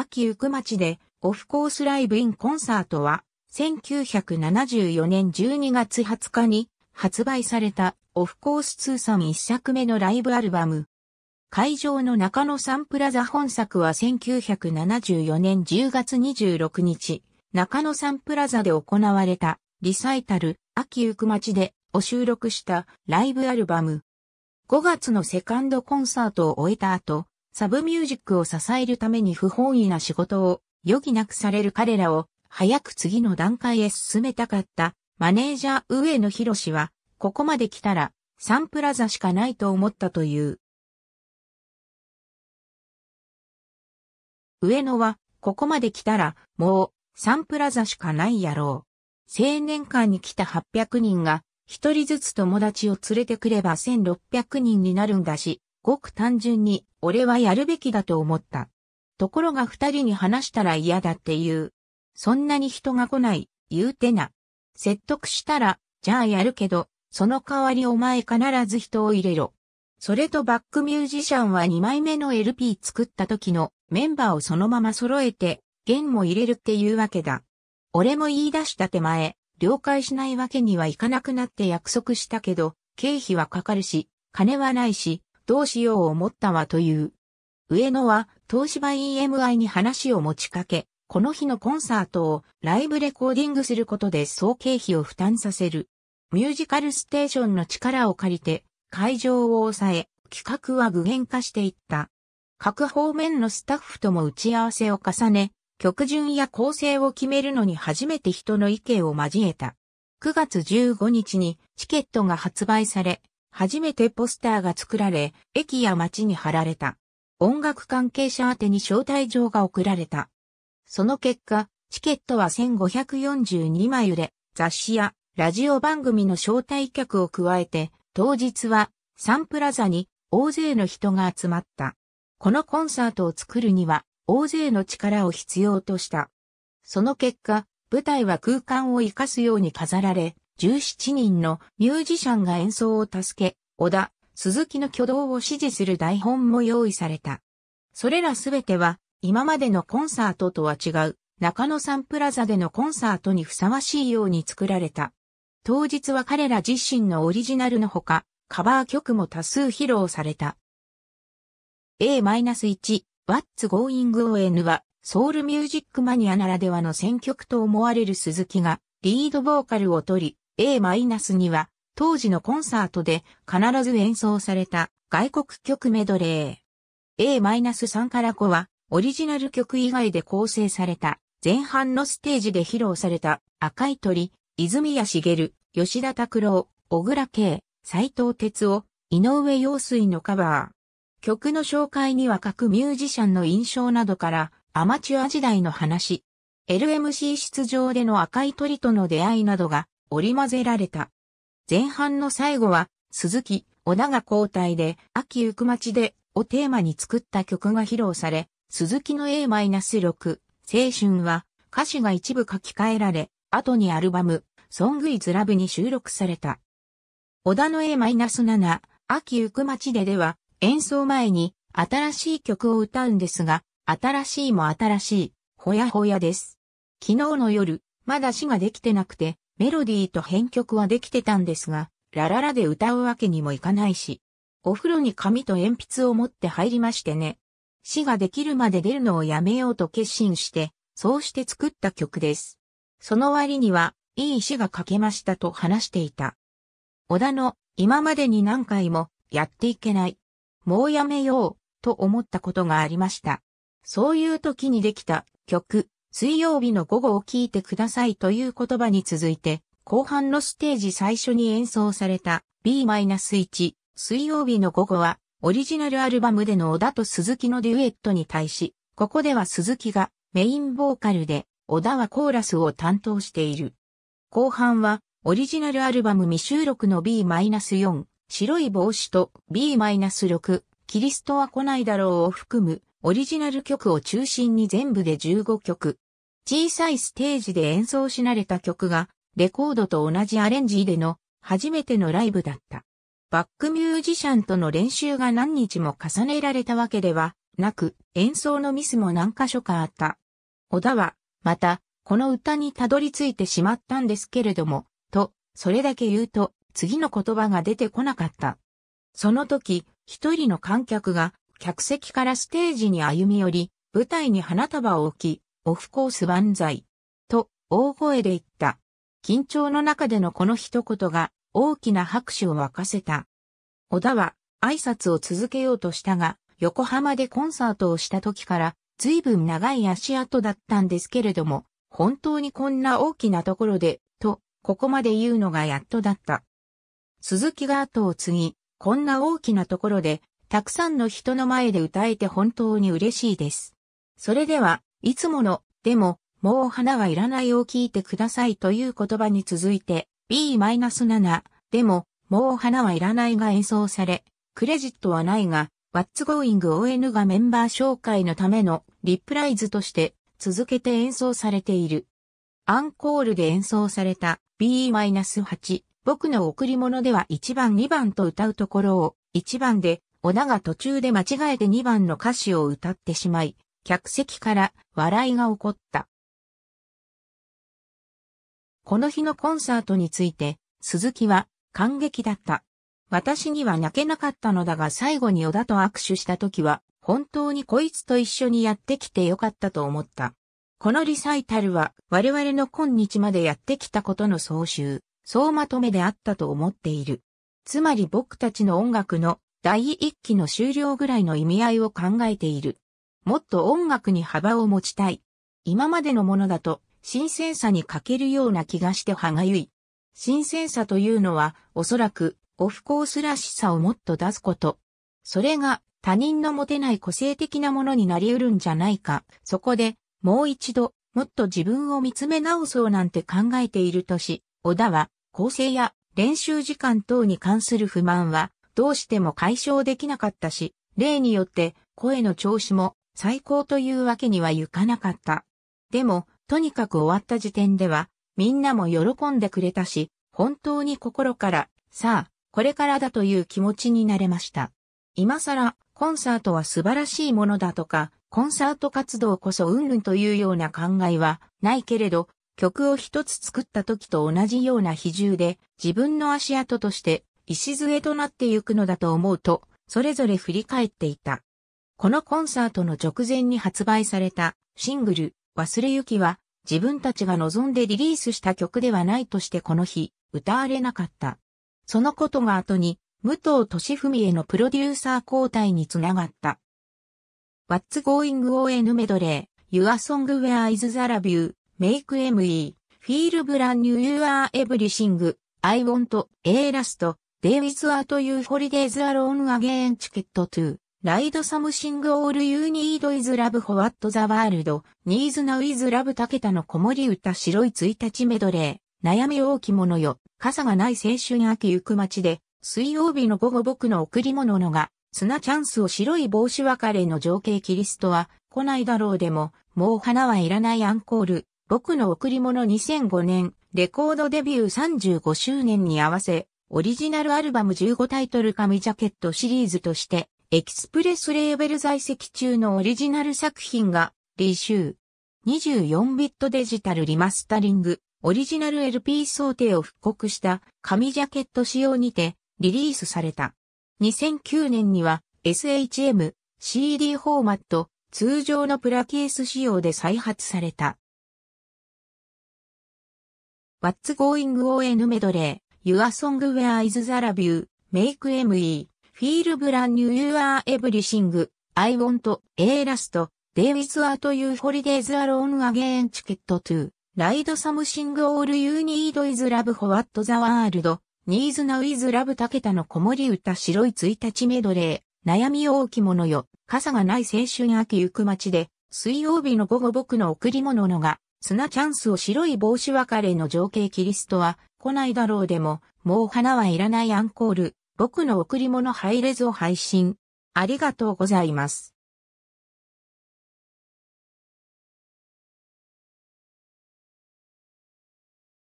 秋行く町でオフコースライブインコンサートは1974年12月20日に発売されたオフコース通算1作目のライブアルバム。会場の中野サンプラザ本作は1974年10月26日、中野サンプラザで行われたリサイタル秋行くちでを収録したライブアルバム。5月のセカンドコンサートを終えた後、サブミュージックを支えるために不本意な仕事を余儀なくされる彼らを早く次の段階へ進めたかったマネージャー上野博士はここまで来たらサンプラザしかないと思ったという。上野はここまで来たらもうサンプラザしかないやろう。青年館に来た800人が一人ずつ友達を連れてくれば1600人になるんだし、ごく単純に俺はやるべきだと思った。ところが二人に話したら嫌だって言う。そんなに人が来ない、言うてな。説得したら、じゃあやるけど、その代わりお前必ず人を入れろ。それとバックミュージシャンは2枚目の LP 作った時のメンバーをそのまま揃えて、弦も入れるっていうわけだ。俺も言い出した手前、了解しないわけにはいかなくなって約束したけど、経費はかかるし、金はないし、どうしよう思ったわという。上野は東芝 EMI に話を持ちかけ、この日のコンサートをライブレコーディングすることで総経費を負担させる。ミュージカルステーションの力を借りて会場を抑え、企画は具現化していった。各方面のスタッフとも打ち合わせを重ね、曲順や構成を決めるのに初めて人の意見を交えた。9月15日にチケットが発売され、初めてポスターが作られ、駅や街に貼られた。音楽関係者宛てに招待状が送られた。その結果、チケットは1542枚売れ、雑誌やラジオ番組の招待客を加えて、当日はサンプラザに大勢の人が集まった。このコンサートを作るには大勢の力を必要とした。その結果、舞台は空間を活かすように飾られ、17人のミュージシャンが演奏を助け、小田、鈴木の挙動を支持する台本も用意された。それらすべては、今までのコンサートとは違う、中野サンプラザでのコンサートにふさわしいように作られた。当日は彼ら自身のオリジナルのほか、カバー曲も多数披露された。A-1 What's Going On はソウルミュージックマニアならではの選曲と思われる鈴木がリードボーカルを取り、A-2 は当時のコンサートで必ず演奏された外国曲メドレー。A-3 から5はオリジナル曲以外で構成された前半のステージで披露された赤い鳥、泉谷茂、吉田拓郎、小倉慶、斎藤哲夫、井上陽水のカバー。曲の紹介には各ミュージシャンの印象などからアマチュア時代の話、LMC 出場での赤い鳥との出会いなどが織り混ぜられた。前半の最後は、鈴木、小田が交代で、秋行く町で、をテーマに作った曲が披露され、鈴木の A-6、青春は、歌詞が一部書き換えられ、後にアルバム、ソングイズラブに収録された。小田の A-7、秋行く街ででは、演奏前に新しい曲を歌うんですが、新しいも新しい、ほやほやです。昨日の夜、まだ死ができてなくて、メロディーと編曲はできてたんですが、ラララで歌うわけにもいかないし、お風呂に紙と鉛筆を持って入りましてね。詩ができるまで出るのをやめようと決心して、そうして作った曲です。その割には、いい詩が書けましたと話していた。小田の、今までに何回も、やっていけない。もうやめよう、と思ったことがありました。そういう時にできた曲、水曜日の午後を聴いてくださいという言葉に続いて、後半のステージ最初に演奏された B-1 水曜日の午後はオリジナルアルバムでの小田と鈴木のデュエットに対し、ここでは鈴木がメインボーカルで小田はコーラスを担当している。後半はオリジナルアルバム未収録の B-4 白い帽子と B-6 キリストは来ないだろうを含むオリジナル曲を中心に全部で15曲。小さいステージで演奏し慣れた曲が、レコードと同じアレンジでの初めてのライブだった。バックミュージシャンとの練習が何日も重ねられたわけではなく、演奏のミスも何箇所かあった。小田は、また、この歌にたどり着いてしまったんですけれども、と、それだけ言うと、次の言葉が出てこなかった。その時、一人の観客が、客席からステージに歩み寄り、舞台に花束を置き、オフコース万歳。と、大声で言った。緊張の中でのこの一言が、大きな拍手を沸かせた。小田は、挨拶を続けようとしたが、横浜でコンサートをした時から、随分長い足跡だったんですけれども、本当にこんな大きなところで、と、ここまで言うのがやっとだった。鈴木が後を継ぎ、こんな大きなところで、たくさんの人の前で歌えて本当に嬉しいです。それでは、いつもの、でも、もう花はいらないを聞いてくださいという言葉に続いて、B-7、でも、もう花はいらないが演奏され、クレジットはないが、What's Going ON がメンバー紹介のためのリプライズとして続けて演奏されている。アンコールで演奏された B-8 僕の贈り物では1番2番と歌うところを1番でお田が途中で間違えて2番の歌詞を歌ってしまい、客席から笑いが起こった。この日のコンサートについて、鈴木は感激だった。私には泣けなかったのだが最後に小田と握手した時は、本当にこいつと一緒にやってきてよかったと思った。このリサイタルは我々の今日までやってきたことの総集、総まとめであったと思っている。つまり僕たちの音楽の第一期の終了ぐらいの意味合いを考えている。もっと音楽に幅を持ちたい。今までのものだと、新鮮さに欠けるような気がして歯がゆい。新鮮さというのは、おそらく、オフコースらしさをもっと出すこと。それが、他人の持てない個性的なものになり得るんじゃないか。そこで、もう一度、もっと自分を見つめ直そうなんて考えているとし、小田は、構成や練習時間等に関する不満は、どうしても解消できなかったし、例によって声の調子も最高というわけにはいかなかった。でも、とにかく終わった時点では、みんなも喜んでくれたし、本当に心から、さあ、これからだという気持ちになれました。今更、コンサートは素晴らしいものだとか、コンサート活動こそうんぬんというような考えはないけれど、曲を一つ作った時と同じような比重で、自分の足跡として礎となってゆくのだと思うと、それぞれ振り返っていた。このコンサートの直前に発売されたシングル、忘れゆきは、自分たちが望んでリリースした曲ではないとしてこの日、歌われなかった。そのことが後に、武藤敏文へのプロデューサー交代につながった。What's Going On メドレー、Your Song Where Is the Review, Make ME, Feel Brand New Your Everything, I Want, A Last, デイ・ e r e is a t ホリデイ・ holidays alone again ticket to ride something all you need is love for what the world needs now is love 竹田の子守歌白い1日メドレー悩み大き者よ傘がない青春秋行く街で水曜日の午後僕の贈り物のが砂チャンスを白い帽子別れの情景キリストは来ないだろうでももう花はいらないアンコール僕の贈り物2005年レコードデビュー35周年に合わせオリジナルアルバム15タイトル紙ジャケットシリーズとして、エキスプレスレーベル在籍中のオリジナル作品が、リーシュー。24ビットデジタルリマスタリング、オリジナル LP 想定を復刻した紙ジャケット仕様にてリリースされた。2009年には SHM、CD フォーマット、通常のプラケース仕様で再発された。What's Going On メドレー Your song where is the love you, make me, feel brand new you are everything, I want, a last, days at o you holidays alone again ticket to, ride something all you need is love for what the world, needs now is love 竹田の子守歌白い1日メドレー、悩み大きものよ、傘がない青春秋行く街で、水曜日の午後僕の贈り物のが、砂チャンスを白い帽子別れの情景キリストは来ないだろうでも、もう花はいらないアンコール、僕の贈り物ハイレズを配信。ありがとうございます。